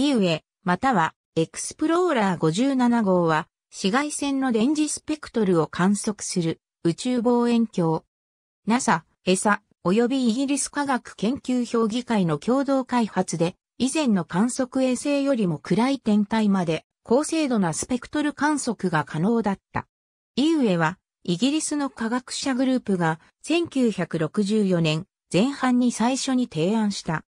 イウエ、またはエクスプローラー57号は紫外線の電磁スペクトルを観測する宇宙望遠鏡。NASA、ESA、及びイギリス科学研究評議会の共同開発で以前の観測衛星よりも暗い天体まで高精度なスペクトル観測が可能だった。イウエはイギリスの科学者グループが1964年前半に最初に提案した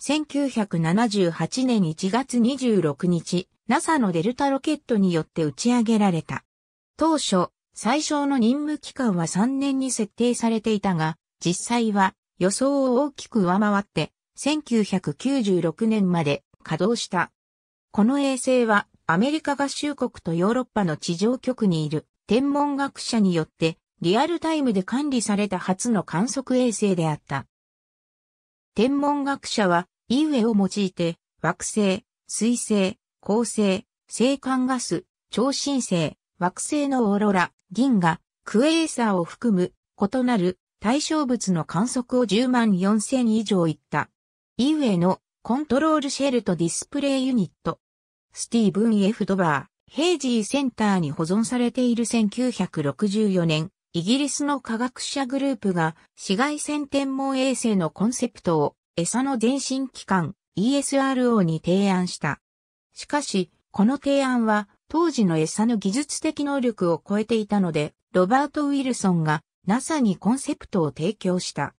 1978年1月26日、NASA のデルタロケットによって打ち上げられた。当初、最小の任務期間は3年に設定されていたが、実際は予想を大きく上回って、1996年まで稼働した。この衛星はアメリカ合衆国とヨーロッパの地上局にいる天文学者によってリアルタイムで管理された初の観測衛星であった。天文学者はイウエを用いて、惑星、水星、恒星、星間ガス、超新星、惑星のオーロラ、銀河、クエーサーを含む異なる対象物の観測を10万4000以上行った。イウエのコントロールシェルとディスプレイユニット。スティーブン・ F・ ドバー、ヘイジーセンターに保存されている1964年、イギリスの科学者グループが紫外線天文衛星のコンセプトを餌の前進機関 ESRO に提案した。しかし、この提案は当時の餌の技術的能力を超えていたので、ロバート・ウィルソンが NASA にコンセプトを提供した。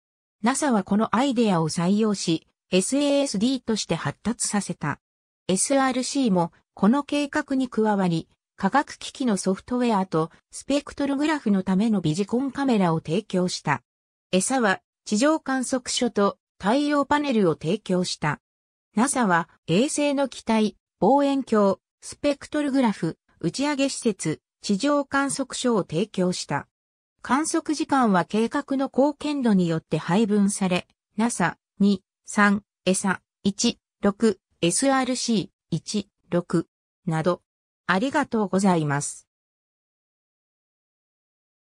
NASA はこのアイデアを採用し、SASD として発達させた。SRC もこの計画に加わり、科学機器のソフトウェアとスペクトログラフのためのビジコンカメラを提供した。餌は地上観測所と太陽パネルを提供した。NASA は衛星の機体、望遠鏡、スペクトルグラフ、打ち上げ施設、地上観測所を提供した。観測時間は計画の貢献度によって配分され、NASA 2、3、ESA 1、6、SRC 1、6など。ありがとうございます。